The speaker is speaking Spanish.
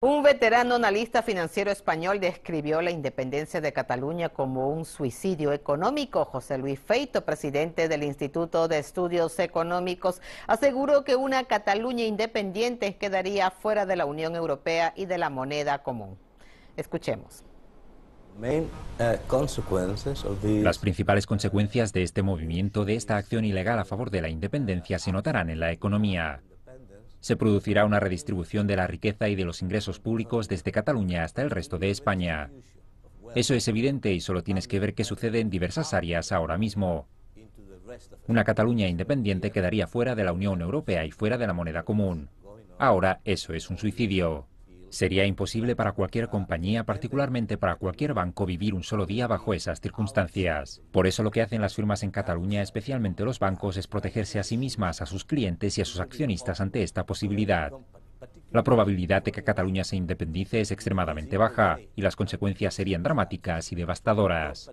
Un veterano analista financiero español describió la independencia de Cataluña como un suicidio económico. José Luis Feito, presidente del Instituto de Estudios Económicos, aseguró que una Cataluña independiente quedaría fuera de la Unión Europea y de la moneda común. Escuchemos. Uh, Las principales consecuencias de este movimiento, de esta acción ilegal a favor de la independencia, se notarán en la economía. Se producirá una redistribución de la riqueza y de los ingresos públicos desde Cataluña hasta el resto de España. Eso es evidente y solo tienes que ver qué sucede en diversas áreas ahora mismo. Una Cataluña independiente quedaría fuera de la Unión Europea y fuera de la moneda común. Ahora eso es un suicidio. Sería imposible para cualquier compañía, particularmente para cualquier banco, vivir un solo día bajo esas circunstancias. Por eso lo que hacen las firmas en Cataluña, especialmente los bancos, es protegerse a sí mismas, a sus clientes y a sus accionistas ante esta posibilidad. La probabilidad de que Cataluña se independice es extremadamente baja y las consecuencias serían dramáticas y devastadoras.